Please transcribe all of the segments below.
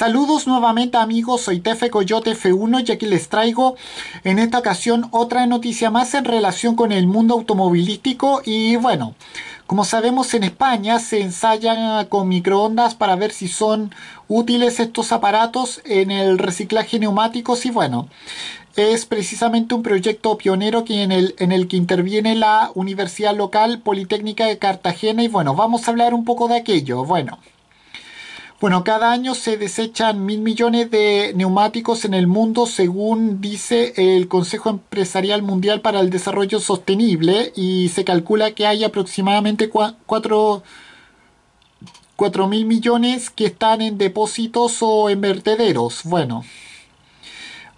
Saludos nuevamente amigos, soy Tefe Coyote F1 y aquí les traigo en esta ocasión otra noticia más en relación con el mundo automovilístico y bueno, como sabemos en España se ensayan con microondas para ver si son útiles estos aparatos en el reciclaje neumáticos y bueno, es precisamente un proyecto pionero que en, el, en el que interviene la Universidad Local Politécnica de Cartagena y bueno, vamos a hablar un poco de aquello, bueno. Bueno, cada año se desechan mil millones de neumáticos en el mundo, según dice el Consejo Empresarial Mundial para el Desarrollo Sostenible, y se calcula que hay aproximadamente 4 mil millones que están en depósitos o en vertederos. Bueno.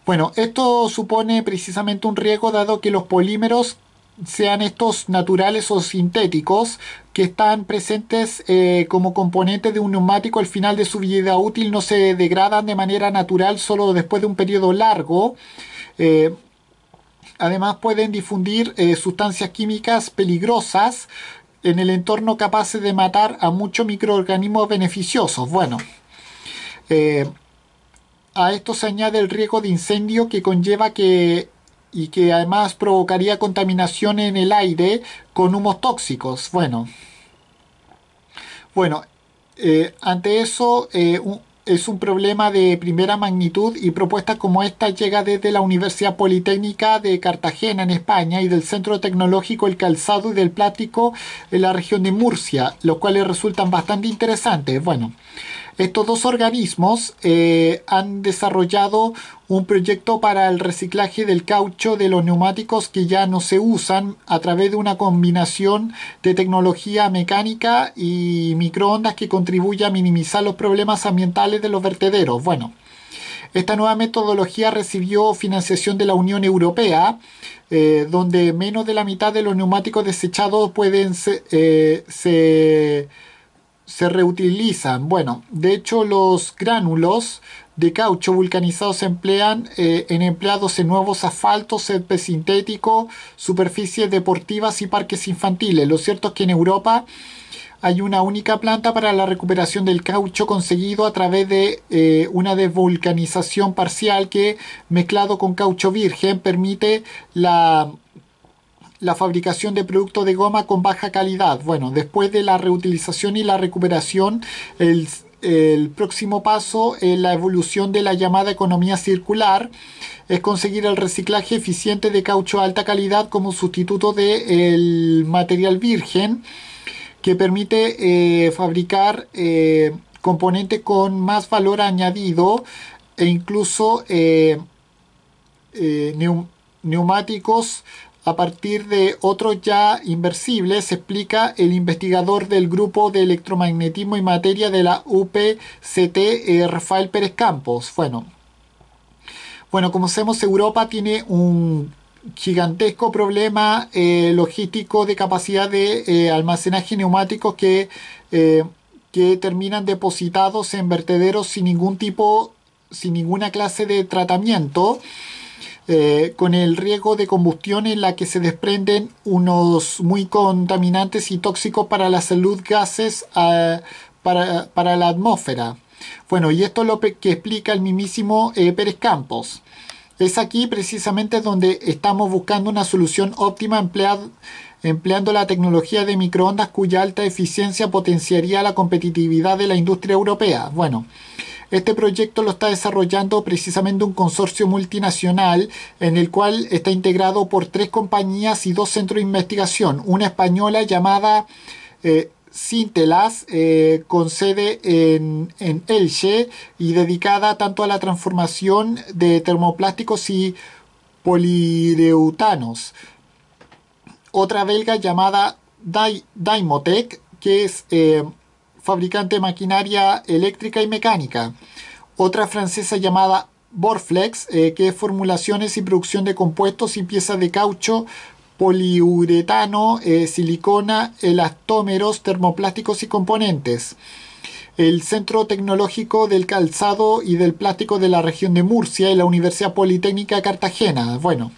Bueno, esto supone precisamente un riesgo dado que los polímeros sean estos naturales o sintéticos, que están presentes eh, como componente de un neumático al final de su vida útil, no se degradan de manera natural solo después de un periodo largo. Eh, además pueden difundir eh, sustancias químicas peligrosas en el entorno capaces de matar a muchos microorganismos beneficiosos. Bueno, a esto se añade el riesgo de incendio que conlleva que y que además provocaría contaminación en el aire con humos tóxicos. Bueno, bueno eh, ante eso eh, es un problema de primera magnitud y propuesta como esta llega desde la Universidad Politécnica de Cartagena en España y del Centro Tecnológico El Calzado y del Plástico en la región de Murcia, los cuales resultan bastante interesantes. Bueno, estos dos organismos eh, han desarrollado un proyecto para el reciclaje del caucho de los neumáticos que ya no se usan a través de una combinación de tecnología mecánica y microondas que contribuye a minimizar los problemas ambientales de los vertederos. Bueno, esta nueva metodología recibió financiación de la Unión Europea, eh, donde menos de la mitad de los neumáticos desechados pueden ser, se eh, se reutilizan. Bueno, de hecho los gránulos de caucho vulcanizado se emplean eh, en empleados en nuevos asfaltos, césped sintético, superficies deportivas y parques infantiles. Lo cierto es que en Europa hay una única planta para la recuperación del caucho conseguido a través de eh, una desvulcanización parcial que mezclado con caucho virgen permite la la fabricación de productos de goma con baja calidad. Bueno, después de la reutilización y la recuperación, el, próximo paso en la evolución de la llamada economía circular es conseguir el reciclaje eficiente de caucho de alta calidad como sustituto del material virgen que permite eh, fabricar eh, componentes con más valor añadido e incluso eh, neumáticos a partir de otro ya inversible se explica el investigador del grupo de electromagnetismo y materia de la UPCT, eh, Rafael Pérez Campos. Bueno, bueno, como sabemos, Europa tiene un gigantesco problema eh, logístico de capacidad de eh, almacenaje neumático... que, que terminan depositados en vertederos sin ningún tipo, sin ninguna clase de tratamiento. Eh, con el riesgo de combustión en la que se desprenden unos muy contaminantes y tóxicos para la salud gases ah, para, la atmósfera. Bueno, y esto es lo que explica el mismísimo eh, Pérez Campos. Es aquí precisamente donde estamos buscando una solución óptima empleando la tecnología de microondas cuya alta eficiencia potenciaría la competitividad de la industria europea. Bueno, este proyecto lo está desarrollando precisamente un consorcio multinacional en el cual está integrado por tres compañías y dos centros de investigación. Una española llamada... Eh, Sintelas, eh, con sede en, Elche y dedicada tanto a la transformación de termoplásticos y polireutanos. Otra belga llamada Daimotec, que es eh, fabricante de maquinaria eléctrica y mecánica. Otra francesa llamada Borflex, eh, que es formulaciones y producción de compuestos y piezas de caucho, poliuretano, eh, silicona, elastómeros, termoplásticos y componentes. El Centro Tecnológico del Calzado y del Plástico de la región de Murcia y la Universidad Politécnica de Cartagena. Bueno,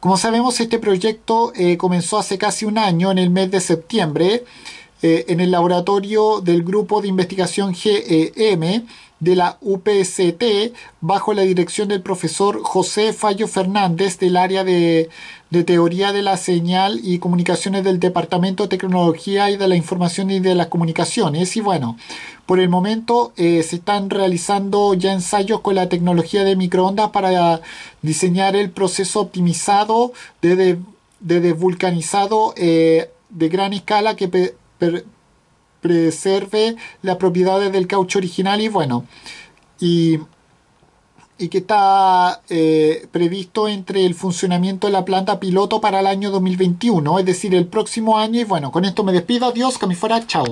como sabemos, este proyecto eh, comenzó hace casi un año, en el mes de septiembre. Eh, en el laboratorio del grupo de investigación GEM de la UPCT... bajo la dirección del profesor José Fallo Fernández del área de, teoría de la señal y comunicaciones del Departamento de Tecnología y de la Información y de las Comunicaciones. Y bueno, por el momento eh, se están realizando ya ensayos con la tecnología de microondas para diseñar el proceso optimizado de, desvulcanizado eh, de gran escala que preserve las propiedades del caucho original y bueno, y, que está eh, previsto entre el funcionamiento de la planta piloto para el año 2021, es decir, el próximo año y bueno, con esto me despido, adiós, que me fuera, chao.